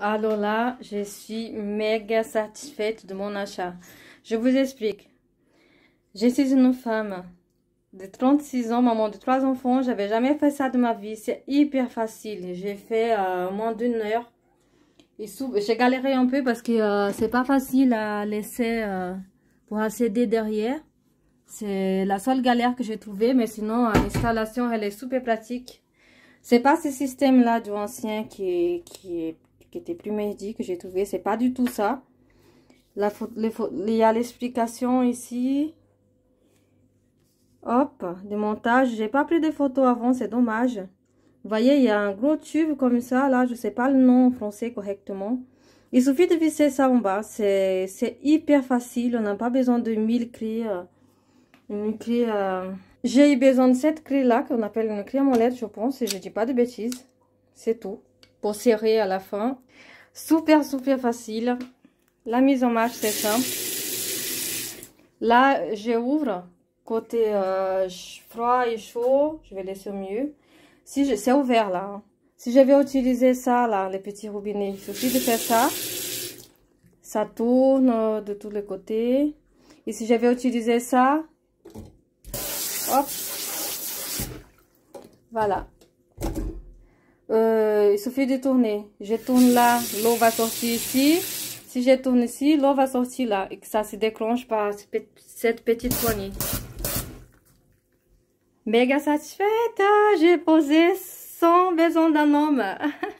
alors là, je suis méga satisfaite de mon achat. Je vous explique. Je suis une femme de 36 ans, maman de trois enfants. J'avais jamais fait ça de ma vie. C'est hyper facile. J'ai fait euh, moins d'une heure. Et j'ai galéré un peu parce que euh, c'est pas facile à laisser euh, pour accéder derrière. C'est la seule galère que j'ai trouvée, mais sinon l'installation elle est super pratique. C'est pas ce système là du ancien qui qui est qui était plus midi que j'ai trouvé. C'est pas du tout ça. La il y a l'explication ici. Hop, du montage. J'ai pas pris de photos avant, c'est dommage. voyez, il y a un gros tube comme ça, là, je sais pas le nom français correctement. Il suffit de visser ça en bas, c'est hyper facile, on n'a pas besoin de mille clés. Euh, une clé, euh, J'ai eu besoin de cette clé là, qu'on appelle une clé à molette, je pense, et je dis pas de bêtises. C'est tout pour serrer à la fin. Super, super facile. La mise en marche, c'est simple. Là, j'ouvre côté euh, froid et chaud. Je vais laisser au mieux. Si c'est ouvert là. Hein. Si je vais utiliser ça là, les petits robinets, il suffit de faire ça. Ça tourne euh, de tous les côtés. Et si j'avais utilisé ça, hop, voilà. Euh, il suffit de tourner. Je tourne là, l'eau va sortir ici. Si je tourne ici, l'eau va sortir là. Et que ça se déclenche par cette petite poignée. Méga satisfaite, j'ai posé sans besoin d'un homme.